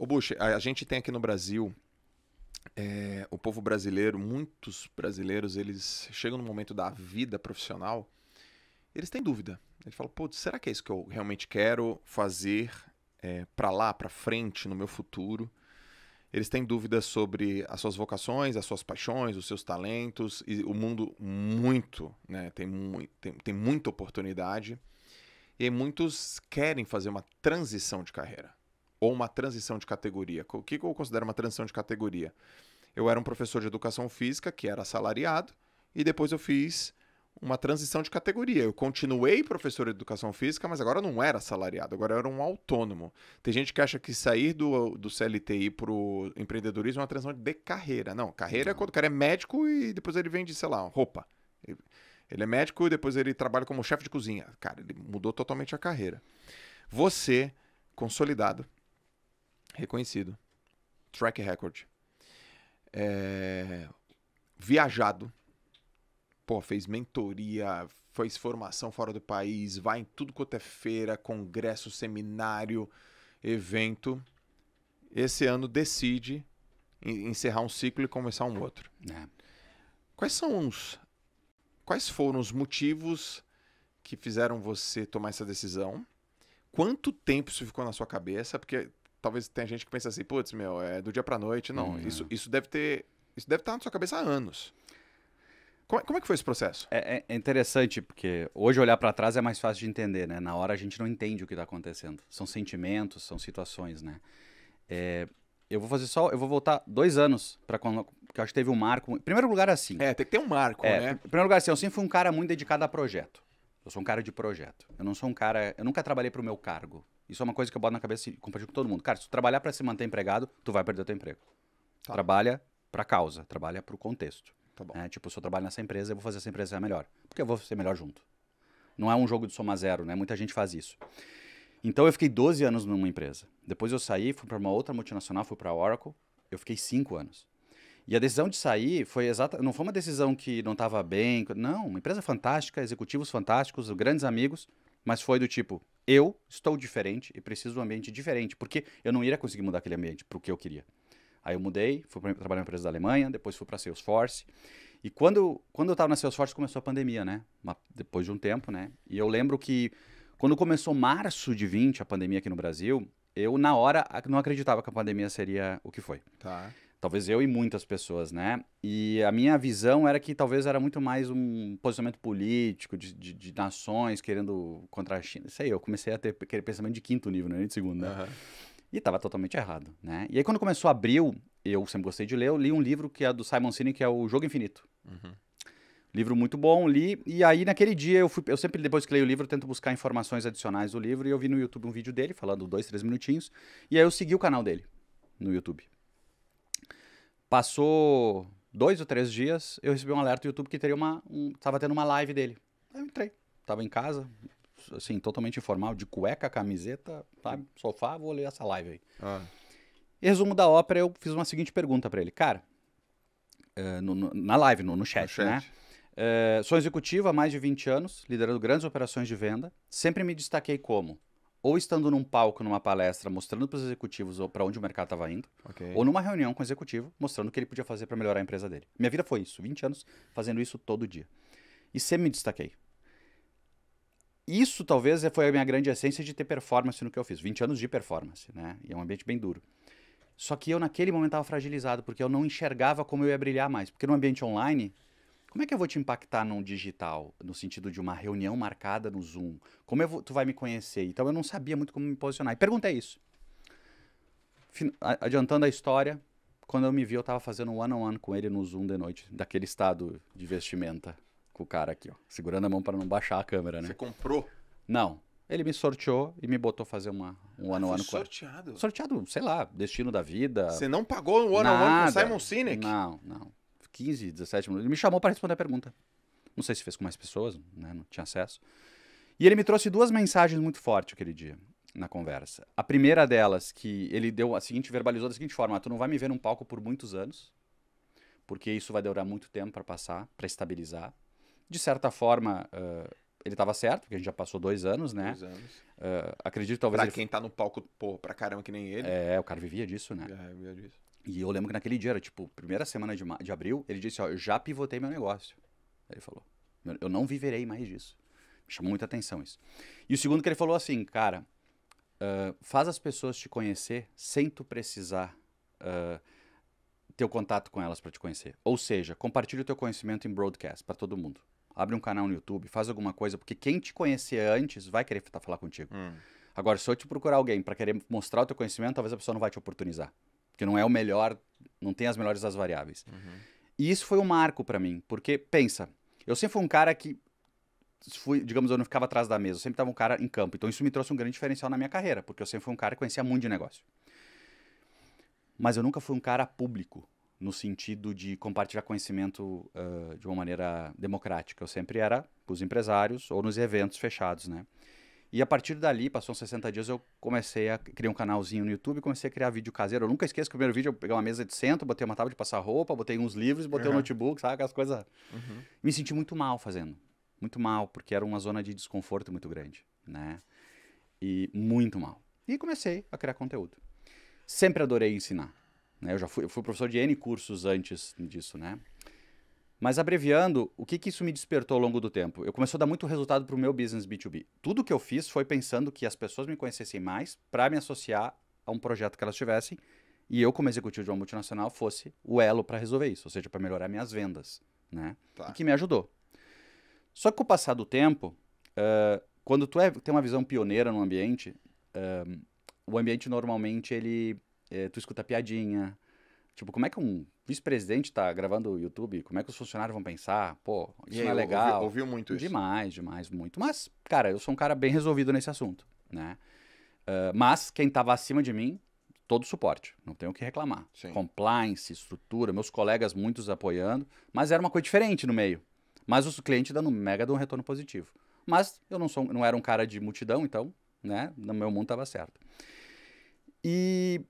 Ô, Bush, a gente tem aqui no Brasil é, o povo brasileiro, muitos brasileiros, eles chegam no momento da vida profissional, eles têm dúvida. Eles falam, pô, será que é isso que eu realmente quero fazer é, para lá, para frente, no meu futuro? Eles têm dúvidas sobre as suas vocações, as suas paixões, os seus talentos, e o mundo muito, né? Tem, mu tem, tem muita oportunidade. E muitos querem fazer uma transição de carreira ou uma transição de categoria. O que eu considero uma transição de categoria? Eu era um professor de educação física que era assalariado e depois eu fiz uma transição de categoria. Eu continuei professor de educação física, mas agora não era assalariado, agora era um autônomo. Tem gente que acha que sair do, do CLTI para o empreendedorismo é uma transição de carreira. Não, carreira é não. é quando o cara é médico e depois ele vende, sei lá, roupa. Ele é médico e depois ele trabalha como chefe de cozinha. Cara, ele mudou totalmente a carreira. Você, consolidado, reconhecido, track record, é, viajado, pô, fez mentoria, fez formação fora do país, vai em tudo quanto é feira, congresso, seminário, evento. Esse ano decide encerrar um ciclo e começar um outro. É. Quais são os quais foram os motivos que fizeram você tomar essa decisão? Quanto tempo isso ficou na sua cabeça? Porque talvez tenha gente que pensa assim, putz, meu, é do dia pra noite. Não, hum, isso, é. isso deve ter. Isso deve estar na sua cabeça há anos. Como, é, como é que foi esse processo? É, é, é interessante, porque hoje olhar para trás é mais fácil de entender, né? Na hora a gente não entende o que tá acontecendo. São sentimentos, são situações, né? É, eu vou fazer só. Eu vou voltar dois anos para quando. Que acho que teve um marco. Em primeiro lugar, assim. É, tem que ter um marco, é, né? Em primeiro lugar, assim, eu sempre fui um cara muito dedicado a projeto. Eu sou um cara de projeto. Eu não sou um cara. Eu nunca trabalhei para o meu cargo. Isso é uma coisa que eu boto na cabeça e compartilho com todo mundo. Cara, se tu trabalhar para se manter empregado, tu vai perder teu emprego. Tá. Trabalha a causa, trabalha para o contexto. Tá bom. É, tipo, se eu trabalho nessa empresa, eu vou fazer essa empresa ser melhor. Porque eu vou ser melhor junto. Não é um jogo de soma zero, né? Muita gente faz isso. Então eu fiquei 12 anos numa empresa. Depois eu saí, fui para uma outra multinacional, fui para a Oracle. Eu fiquei 5 anos. E a decisão de sair foi exata, não foi uma decisão que não estava bem, não, uma empresa fantástica, executivos fantásticos, grandes amigos, mas foi do tipo, eu estou diferente e preciso de um ambiente diferente, porque eu não iria conseguir mudar aquele ambiente para o que eu queria. Aí eu mudei, fui pra, trabalhar na empresa da Alemanha, depois fui para Salesforce. E quando, quando eu estava na Salesforce começou a pandemia, né? Uma, depois de um tempo, né? E eu lembro que quando começou março de 20, a pandemia aqui no Brasil, eu na hora não acreditava que a pandemia seria o que foi. Tá talvez eu e muitas pessoas, né? E a minha visão era que talvez era muito mais um posicionamento político, de, de, de nações querendo contra a China. Isso aí, eu comecei a ter aquele pensamento de quinto nível, não é de segundo, né? Uhum. E estava totalmente errado, né? E aí quando começou abril, eu sempre gostei de ler, eu li um livro que é do Simon Sinek, que é o Jogo Infinito. Uhum. Livro muito bom, li. E aí, naquele dia, eu, fui, eu sempre, depois que leio o livro, tento buscar informações adicionais do livro. E eu vi no YouTube um vídeo dele, falando dois, três minutinhos. E aí eu segui o canal dele no YouTube. Passou dois ou três dias, eu recebi um alerta do YouTube que teria uma. Um, tendo uma live dele. Aí eu entrei. Tava em casa, assim, totalmente informal, de cueca, camiseta, sabe? Sofá, vou ler essa live aí. Ah. Resumo da ópera, eu fiz uma seguinte pergunta para ele. Cara, uh, no, no, na live, no, no chat, no né? Uh, sou executivo há mais de 20 anos, liderando grandes operações de venda. Sempre me destaquei como ou estando num palco, numa palestra, mostrando para os executivos para onde o mercado estava indo, okay. ou numa reunião com o executivo, mostrando o que ele podia fazer para melhorar a empresa dele. Minha vida foi isso, 20 anos fazendo isso todo dia. E sempre me destaquei. Isso talvez foi a minha grande essência de ter performance no que eu fiz. 20 anos de performance, né? E é um ambiente bem duro. Só que eu, naquele momento, estava fragilizado, porque eu não enxergava como eu ia brilhar mais. Porque no ambiente online, como é que eu vou te impactar num digital, no sentido de uma reunião marcada no Zoom? Como vou, tu vai me conhecer? Então eu não sabia muito como me posicionar. E é isso. Fin adiantando a história, quando eu me vi, eu estava fazendo um one on one com ele no Zoom de noite, daquele estado de vestimenta, com o cara aqui, ó, segurando a mão para não baixar a câmera, né? Você comprou? Não. Ele me sorteou e me botou fazer uma, um one on one com sorteado? Sorteado, sei lá, destino da vida. Você não pagou um one on one com Simon Sinek? Não, não. 15, 17 minutos. Ele me chamou para responder a pergunta. Não sei se fez com mais pessoas, né? não tinha acesso. E ele me trouxe duas mensagens muito fortes aquele dia na conversa. A primeira delas, que ele deu a seguinte, verbalizou da seguinte forma: ah, Tu não vai me ver num palco por muitos anos, porque isso vai demorar muito tempo para passar, para estabilizar. De certa forma, uh, ele estava certo, porque a gente já passou dois anos, né? Dois anos. Uh, acredito talvez. para ele... quem tá no palco, porra, pra caramba, que nem ele. É, o cara vivia disso, né? É, vivia disso. E eu lembro que naquele dia, era tipo, primeira semana de, de abril, ele disse, ó, eu já pivotei meu negócio. Ele falou, eu não viverei mais disso. Me chamou muita atenção isso. E o segundo que ele falou assim, cara, uh, faz as pessoas te conhecer sem tu precisar uh, ter o contato com elas para te conhecer. Ou seja, compartilha o teu conhecimento em broadcast para todo mundo. Abre um canal no YouTube, faz alguma coisa, porque quem te conhecer antes vai querer tá, falar contigo. Hum. Agora, se eu te procurar alguém para querer mostrar o teu conhecimento, talvez a pessoa não vai te oportunizar. Porque não é o melhor, não tem as melhores das variáveis. Uhum. E isso foi um marco para mim, porque, pensa, eu sempre fui um cara que fui, digamos, eu não ficava atrás da mesa, eu sempre estava um cara em campo. Então isso me trouxe um grande diferencial na minha carreira, porque eu sempre fui um cara que conhecia muito de negócio. Mas eu nunca fui um cara público, no sentido de compartilhar conhecimento uh, de uma maneira democrática. Eu sempre era com os empresários ou nos eventos fechados, né? E a partir dali, passou uns 60 dias, eu comecei a criar um canalzinho no YouTube, comecei a criar vídeo caseiro. Eu nunca esqueço que o primeiro vídeo eu peguei uma mesa de centro, botei uma tábua de passar roupa, botei uns livros, botei uhum. um notebook, sabe? Aquelas coisas. Uhum. Me senti muito mal fazendo. Muito mal, porque era uma zona de desconforto muito grande, né? E muito mal. E comecei a criar conteúdo. Sempre adorei ensinar. Né? Eu já fui, eu fui professor de N cursos antes disso, né? Mas abreviando, o que, que isso me despertou ao longo do tempo? Eu comecei a dar muito resultado para o meu business B2B. Tudo que eu fiz foi pensando que as pessoas me conhecessem mais para me associar a um projeto que elas tivessem e eu, como executivo de uma multinacional, fosse o elo para resolver isso, ou seja, para melhorar minhas vendas, né? Tá. E que me ajudou. Só que com o passar do tempo, uh, quando tu é, tem uma visão pioneira no ambiente, uh, o ambiente normalmente ele, uh, tu escuta piadinha, Tipo, como é que um vice-presidente está gravando o YouTube? Como é que os funcionários vão pensar? Pô, isso aí, não é legal. Ouviu, ouviu muito isso. Demais, demais, muito. Mas, cara, eu sou um cara bem resolvido nesse assunto, né? Uh, mas quem estava acima de mim, todo suporte. Não tenho o que reclamar. Sim. Compliance, estrutura, meus colegas muitos apoiando. Mas era uma coisa diferente no meio. Mas o cliente dando mega de um retorno positivo. Mas eu não, sou, não era um cara de multidão, então, né? No meu mundo estava certo. E,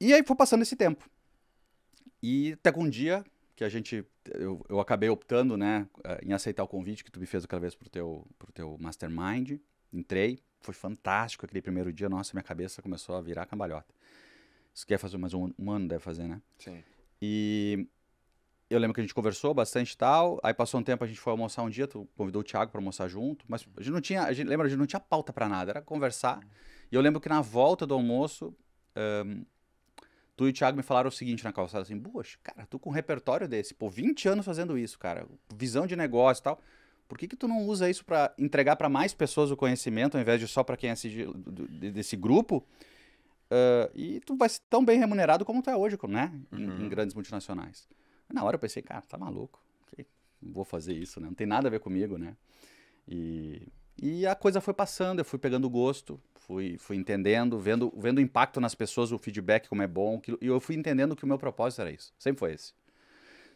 e aí foi passando esse tempo. E até com um dia que a gente, eu, eu acabei optando, né, eh, em aceitar o convite que tu me fez aquela vez pro teu, pro teu mastermind. Entrei, foi fantástico aquele primeiro dia. Nossa, minha cabeça começou a virar cambalhota. Isso quer é fazer mais um, um ano, deve fazer, né? Sim. E eu lembro que a gente conversou bastante e tal. Aí passou um tempo, a gente foi almoçar um dia, tu convidou o Thiago para almoçar junto, mas a gente não tinha, a gente, lembra, a gente não tinha pauta para nada, era conversar. Uhum. E eu lembro que na volta do almoço, um, Tu e o Thiago me falaram o seguinte na calçada, assim, poxa, cara, tu com um repertório desse, pô, 20 anos fazendo isso, cara, visão de negócio e tal, por que que tu não usa isso para entregar para mais pessoas o conhecimento, ao invés de só para quem é desse grupo? Uh, e tu vai ser tão bem remunerado como tu é hoje, né? Em, uhum. em grandes multinacionais. Na hora eu pensei, cara, tá maluco, vou fazer isso, né? Não tem nada a ver comigo, né? E e a coisa foi passando, eu fui pegando gosto, fui, fui entendendo, vendo, vendo o impacto nas pessoas, o feedback, como é bom. e eu fui entendendo que o meu propósito era isso. Sempre foi esse.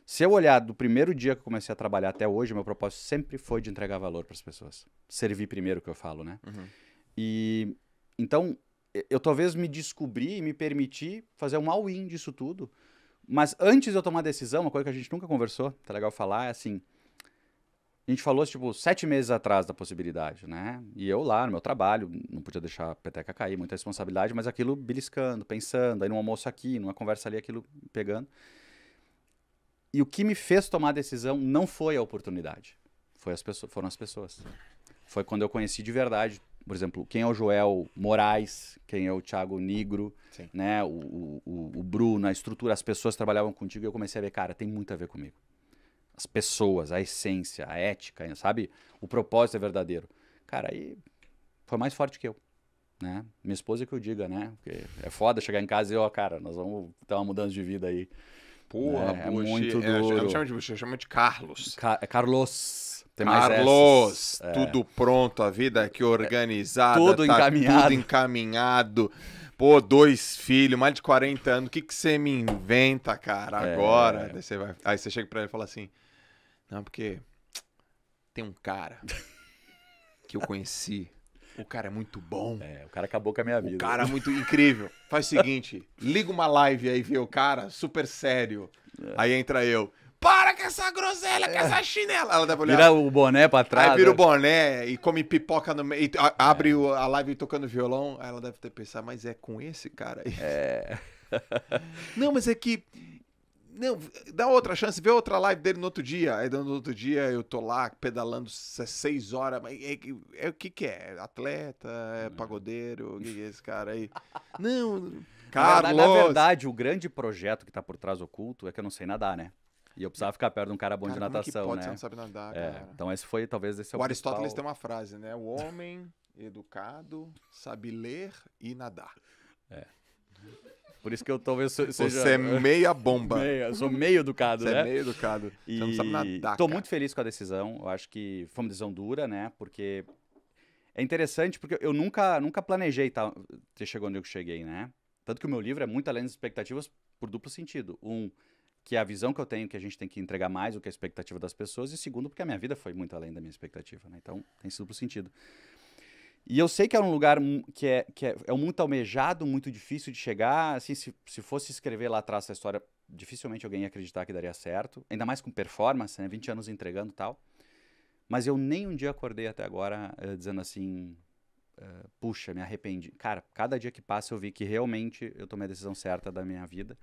Se eu olhar do primeiro dia que eu comecei a trabalhar até hoje, meu propósito sempre foi de entregar valor para as pessoas. Servir primeiro, que eu falo, né? Uhum. E então, eu talvez me descobri e me permiti fazer um all-in disso tudo. Mas antes de eu tomar a decisão, uma coisa que a gente nunca conversou, tá legal falar, é assim a gente falou, tipo, sete meses atrás da possibilidade, né? E eu lá, no meu trabalho, não podia deixar a peteca cair, muita responsabilidade, mas aquilo beliscando, pensando, aí num almoço aqui, numa conversa ali, aquilo pegando. E o que me fez tomar a decisão não foi a oportunidade, foi as pessoas, foram as pessoas. Foi quando eu conheci de verdade, por exemplo, quem é o Joel Moraes, quem é o Thiago Nigro, Sim. né? O, o, o Bruno, a estrutura, as pessoas que trabalhavam contigo, e eu comecei a ver, cara, tem muito a ver comigo as pessoas, a essência, a ética, sabe? O propósito é verdadeiro. Cara, aí foi mais forte que eu. Né? Minha esposa é que eu diga, né? Porque é foda chegar em casa e, ó, cara, nós vamos ter uma mudança de vida aí. Porra, é, é muito é, duro. É, não chama de de Carlos. Ca Carlos. Tem Carlos, tudo é. pronto, a vida aqui organizada. É, tudo tá encaminhado. Tudo encaminhado. Pô, dois filhos, mais de 40 anos, o que, que você me inventa, cara, agora? você vai... Aí você chega pra ele e fala assim... Não, porque tem um cara que eu conheci. O cara é muito bom. É, o cara acabou com a minha vida. O cara é muito incrível. Faz o seguinte, liga uma live aí, vê o cara, super sério. É. Aí entra eu. Para com essa groselha, com é. essa chinela. Ela deve olhar. Vira o boné pra trás. Aí vira né? o boné e come pipoca no meio. Abre é. a live tocando violão. Aí ela deve ter pensado, mas é com esse cara aí? É. Não, mas é que não, dá outra chance, vê outra live dele no outro dia. Aí no outro dia eu tô lá pedalando seis horas. Mas é, é, é o que que é? Atleta? É uhum. pagodeiro? O que, é esse cara aí? Não, Carlos! Na verdade, o grande projeto que tá por trás oculto é que eu não sei nadar, né? E eu precisava ficar perto de um cara bom cara, de natação, pode, né? Você não sabe nadar, é, cara. Então esse foi talvez esse é o, o Aristóteles tem uma frase, né? O homem educado sabe ler e nadar. É. Por isso que eu talvez seja... Você é meia bomba. Meia, sou meio educado, Você é né? é meio educado. E... Você não sabe nadar, Tô cara. muito feliz com a decisão. Eu acho que foi uma decisão dura, né? Porque é interessante, porque eu nunca, nunca planejei ter chegado onde eu cheguei, né? Tanto que o meu livro é muito além das expectativas por duplo sentido. Um, que é a visão que eu tenho que a gente tem que entregar mais do que a expectativa das pessoas. E segundo, porque a minha vida foi muito além da minha expectativa, né? Então, tem esse duplo sentido. E eu sei que é um lugar que é, que é, é muito almejado, muito difícil de chegar. Assim, se, se fosse escrever lá atrás essa história, dificilmente alguém ia acreditar que daria certo. Ainda mais com performance, né? 20 anos entregando e tal. Mas eu nem um dia acordei até agora uh, dizendo assim, uh, puxa, me arrependi. Cara, cada dia que passa eu vi que realmente eu tomei a decisão certa da minha vida.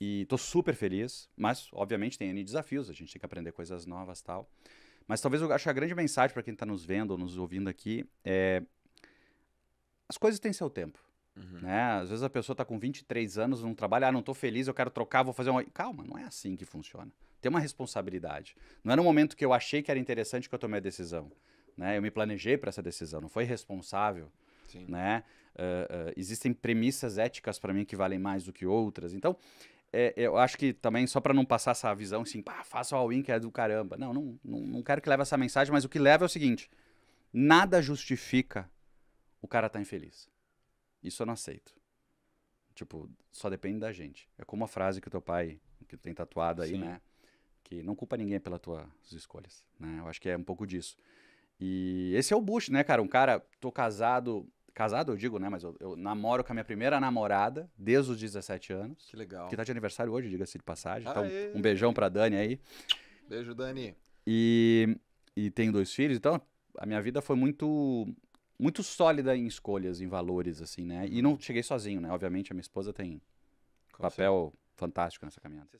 E tô super feliz, mas obviamente tem N desafios, a gente tem que aprender coisas novas tal. Mas talvez eu acho a grande mensagem para quem está nos vendo ou nos ouvindo aqui é. As coisas têm seu tempo. Uhum. Né? Às vezes a pessoa está com 23 anos, não trabalha, ah, não estou feliz, eu quero trocar, vou fazer um. Calma, não é assim que funciona. Tem uma responsabilidade. Não é no momento que eu achei que era interessante que eu tomei a decisão. Né? Eu me planejei para essa decisão, não foi responsável. Sim. Né? Uh, uh, existem premissas éticas para mim que valem mais do que outras. Então, é, eu acho que também, só para não passar essa visão assim, pá, faça o all-in que é do caramba. Não, não, não, não quero que leve essa mensagem, mas o que leva é o seguinte: nada justifica o cara tá infeliz. Isso eu não aceito. Tipo, só depende da gente. É como a frase que o teu pai, que tem tatuado aí, Sim. né? Que não culpa ninguém pelas tuas escolhas, né? Eu acho que é um pouco disso. E esse é o Bush, né, cara? Um cara, tô casado Casado, eu digo, né? Mas eu, eu, namoro com a minha primeira namorada desde os 17 anos. Que legal. Que tá de aniversário hoje, diga-se de passagem. Então, Aê. Então, um beijão pra Dani aí. Beijo, Dani. E, e tenho dois filhos, então a minha vida foi muito muito sólida em escolhas, em valores, assim, né? E não uhum. cheguei sozinho, né? Obviamente, a minha esposa tem Com papel certeza. fantástico nessa caminhada.